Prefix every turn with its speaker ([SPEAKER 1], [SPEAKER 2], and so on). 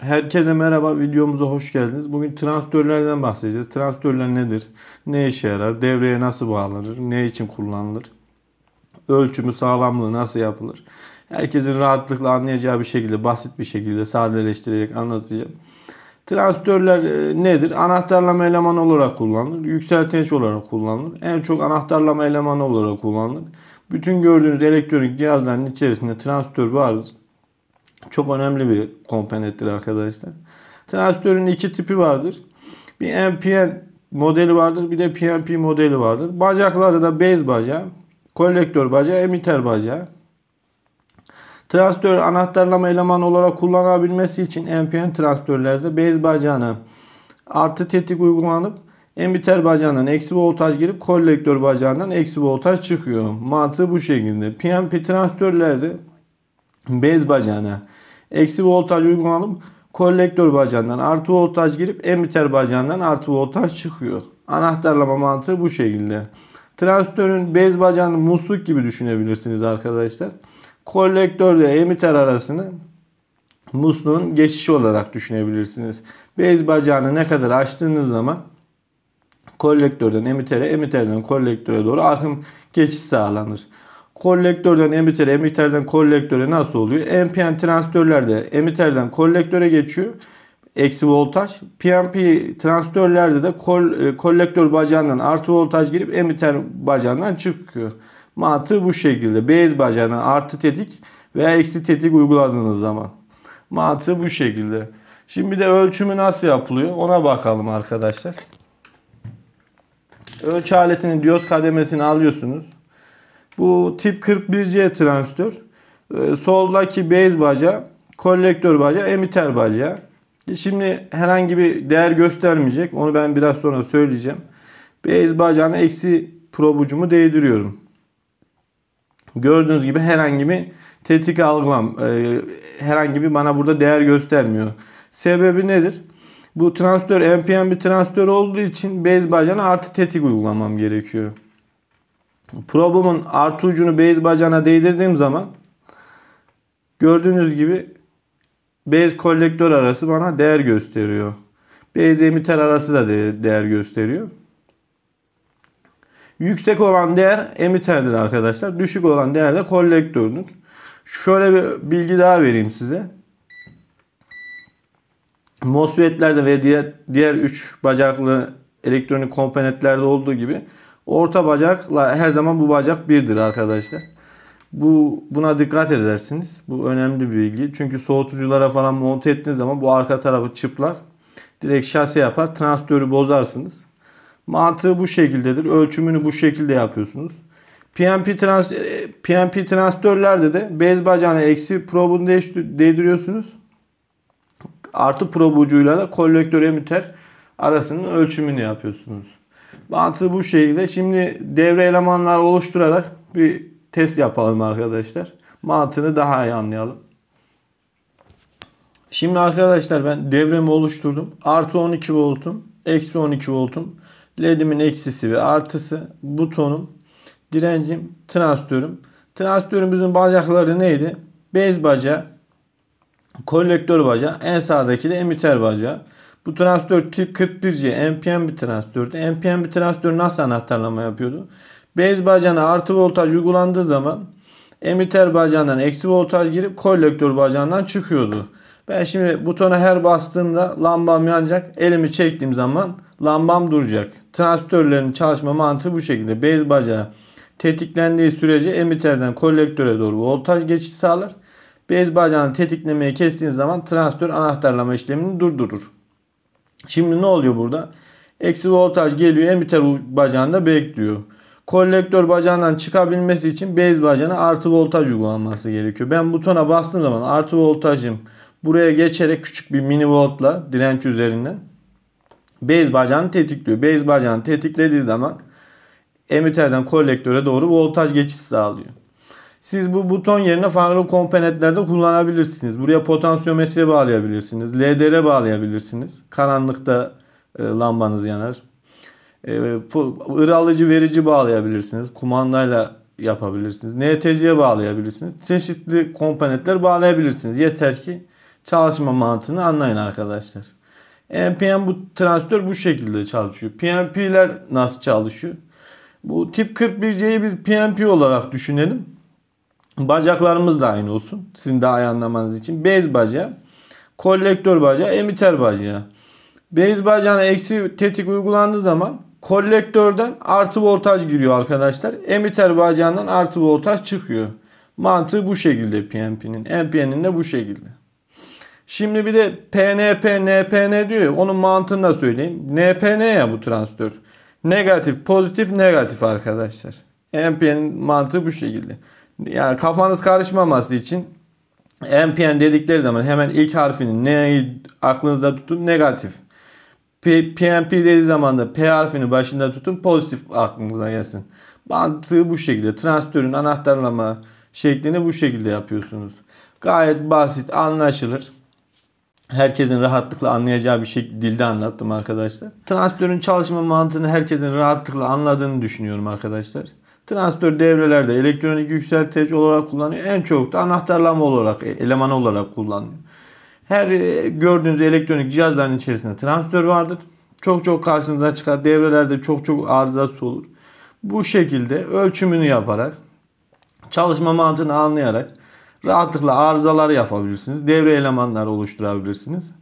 [SPEAKER 1] Herkese merhaba, videomuza hoş geldiniz. Bugün transistörlerden bahsedeceğiz. Transistörler nedir? Ne işe yarar? Devreye nasıl bağlanır? Ne için kullanılır? Ölçümü, sağlamlığı nasıl yapılır? Herkesin rahatlıkla anlayacağı bir şekilde, basit bir şekilde sadeleştirerek anlatacağım. Transistörler e, nedir? Anahtarlama elemanı olarak kullanılır. Yükseltenç olarak kullanılır. En çok anahtarlama elemanı olarak kullanılır. Bütün gördüğünüz elektronik cihazların içerisinde transistör vardır. Çok önemli bir komponenttir arkadaşlar. Transistörün iki tipi vardır. Bir NPN modeli vardır bir de PNP modeli vardır. Bacakları da bez bacağı, kolektör bacağı, emiter bacağı. Transistör anahtarlama elemanı olarak kullanabilmesi için NPN transistörlerde bez bacağına artı tetik uygulanıp emiter bacağından eksi voltaj girip kolektör bacağından eksi voltaj çıkıyor. Mantığı bu şekilde. PNP transistörlerde bez bacağına eksi voltaj uygulanıp kolektör bacağından artı voltaj girip emiter bacağından artı voltaj çıkıyor. Anahtarlama mantığı bu şekilde. Transistörün bez bacağını musluk gibi düşünebilirsiniz arkadaşlar. Kolektör ile emiter arasını musluğun geçişi olarak düşünebilirsiniz. Bez bacağını ne kadar açtığınız zaman kolektörden emitere, emiterden kolektöre doğru akım geçiş sağlanır. Kolektörden emitere, emiterden kolektöre nasıl oluyor? NPN transistörlerde emiterden kolektöre geçiyor. Eksi voltaj. PNP transistörlerde de kol, e, kolektör bacağından artı voltaj girip emiter bacağından çıkıyor. Mantığı bu şekilde. Beyaz bacağına artı tetik veya eksi tetik uyguladığınız zaman. Mantığı bu şekilde. Şimdi de ölçümü nasıl yapılıyor ona bakalım arkadaşlar. Ölçü aletini diyot kademesini alıyorsunuz. Bu tip 41C transistör. E, soldaki base baca, kolektör baca, emitter baca. Şimdi herhangi bir değer göstermeyecek. Onu ben biraz sonra söyleyeceğim. Base bacağına eksi probucumu değdiriyorum. Gördüğünüz gibi herhangi bir tetik algılam, e, herhangi bir bana burada değer göstermiyor. Sebebi nedir? Bu transistör NPN bir transistör olduğu için base bacağına artı tetik uygulamam gerekiyor. Probumun artı ucunu bez bacağına değdirdiğim zaman gördüğünüz gibi bez kolektör arası bana değer gösteriyor. Bez emiter arası da değer gösteriyor. Yüksek olan değer emitterdir arkadaşlar. Düşük olan değer de kolektördür. Şöyle bir bilgi daha vereyim size. MOSFET'lerde ve diğer, diğer üç bacaklı elektronik komponentlerde olduğu gibi Orta bacakla her zaman bu bacak birdir arkadaşlar. Bu buna dikkat edersiniz. Bu önemli bir bilgi. Çünkü soğutuculara falan monte ettiğiniz zaman bu arka tarafı çıplak. Direkt şase yapar. Transdörü bozarsınız. Mantığı bu şekildedir. Ölçümünü bu şekilde yapıyorsunuz. PMP, trans, e, PMP transdörlerde de bez bacağına eksi probunu değdiriyorsunuz. Artı probucuyla da kolektör emiter arasının ölçümünü yapıyorsunuz. Mantığı bu şekilde. Şimdi devre elemanlar oluşturarak bir test yapalım arkadaşlar. Mantığını daha iyi anlayalım. Şimdi arkadaşlar ben devremi oluşturdum. Artı 12 voltum, eksi 12 voltum. LED'imin eksisi ve artısı, butonum, direncim, transistörüm. Transistörümüzün bacakları neydi? Bez bacağı, kolektör bacağı, en sağdaki de emitter bacağı. Bu transistör tip 41C NPN bir transistördü. NPN bir transistör nasıl anahtarlama yapıyordu? Bez bacağına artı voltaj uygulandığı zaman emiter bacağından eksi voltaj girip kolektör bacağından çıkıyordu. Ben şimdi butona her bastığımda lambam yanacak. Elimi çektiğim zaman lambam duracak. Transistörlerin çalışma mantığı bu şekilde. Bez bacağı tetiklendiği sürece emiterden kolektöre doğru voltaj geçişi sağlar. Bez bacağını tetiklemeye kestiğiniz zaman transistör anahtarlama işlemini durdurur. Şimdi ne oluyor burada? Eksi voltaj geliyor emiter bacağında bekliyor. Kolektör bacağından çıkabilmesi için bez bacağına artı voltaj uygulanması gerekiyor. Ben butona bastığım zaman artı voltajım buraya geçerek küçük bir mini voltla direnç üzerinden bez bacağını tetikliyor. Bez bacağını tetiklediği zaman emiterden kolektöre doğru voltaj geçiş sağlıyor. Siz bu buton yerine farklı komponentlerde kullanabilirsiniz. Buraya potansiyometre bağlayabilirsiniz. LDR bağlayabilirsiniz. Karanlıkta e, lambanız yanar. E, ıralıcı verici bağlayabilirsiniz. Kumandayla yapabilirsiniz. NTC'ye bağlayabilirsiniz. Çeşitli komponentler bağlayabilirsiniz. Yeter ki çalışma mantığını anlayın arkadaşlar. NPM bu transistör bu şekilde çalışıyor. PNP'ler nasıl çalışıyor? Bu tip 41C'yi biz PNP olarak düşünelim. Bacaklarımız da aynı olsun. Sizin daha iyi anlamanız için. Bez bacağı, kolektör bacağı, emiter bacağı. Bez bacağına eksi tetik uygulandığı zaman kolektörden artı voltaj giriyor arkadaşlar. Emiter bacağından artı voltaj çıkıyor. Mantığı bu şekilde PNP'nin. MPN'in de bu şekilde. Şimdi bir de PNP, NPN diyor ya onun mantığını da söyleyeyim. NPN ya bu transistör. Negatif, pozitif, negatif arkadaşlar. MPN'in mantığı bu şekilde yani kafanız karışmaması için NPN dedikleri zaman hemen ilk harfinin neyi aklınızda tutun negatif. P, PNP dediği zaman da P harfini başında tutun pozitif aklınıza gelsin. Mantığı bu şekilde. Transistörün anahtarlama şeklini bu şekilde yapıyorsunuz. Gayet basit anlaşılır. Herkesin rahatlıkla anlayacağı bir şekilde dilde anlattım arkadaşlar. Transistörün çalışma mantığını herkesin rahatlıkla anladığını düşünüyorum arkadaşlar. Transistör devrelerde elektronik yükseltici olarak kullanıyor. En çok da anahtarlama olarak, e, eleman olarak kullanıyor. Her e, gördüğünüz elektronik cihazların içerisinde transistör vardır. Çok çok karşınıza çıkar. Devrelerde çok çok arızası olur. Bu şekilde ölçümünü yaparak, çalışma mantığını anlayarak rahatlıkla arızalar yapabilirsiniz. Devre elemanları oluşturabilirsiniz.